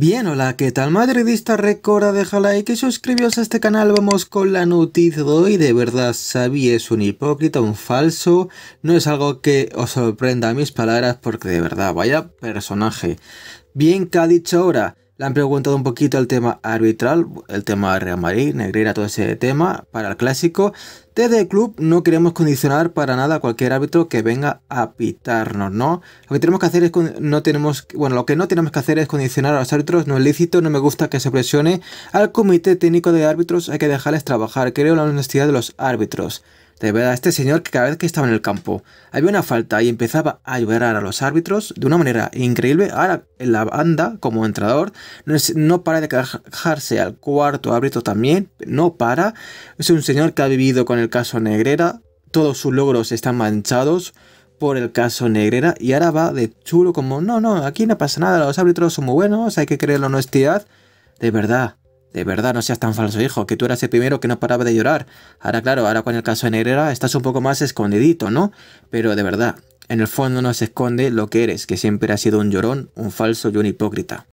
Bien, hola, ¿qué tal? Madridista Record, dejar like y suscribiros a este canal, vamos con la noticia de hoy, de verdad Xavi es un hipócrita, un falso, no es algo que os sorprenda mis palabras porque de verdad, vaya personaje. Bien, ¿qué ha dicho ahora? Le han preguntado un poquito el tema arbitral, el tema Real Madrid, Negreira, todo ese tema para el clásico. Desde el club no queremos condicionar para nada a cualquier árbitro que venga a pitarnos, ¿no? Lo que tenemos que hacer es no tenemos, bueno, lo que no tenemos que hacer es condicionar a los árbitros, no es lícito, no me gusta que se presione al comité técnico de árbitros, hay que dejarles trabajar, creo la honestidad de los árbitros. De verdad, este señor que cada vez que estaba en el campo había una falta y empezaba a ayudar a los árbitros de una manera increíble, ahora en la banda, como entrador, no, para de quejarse al cuarto árbitro también, no para. Es un señor que ha vivido con el caso Negrera, todos sus logros están manchados por el caso Negrera y ahora va de chulo como, no, no, aquí no pasa nada, los árbitros son muy buenos, hay que creer la honestidad. De verdad, de verdad, no seas tan falso, hijo, que tú eras el primero que no paraba de llorar. Ahora, claro, ahora con el caso de Negrera estás un poco más escondidito, ¿no? Pero de verdad, en el fondo no se esconde lo que eres, que siempre has sido un llorón, un falso y un hipócrita.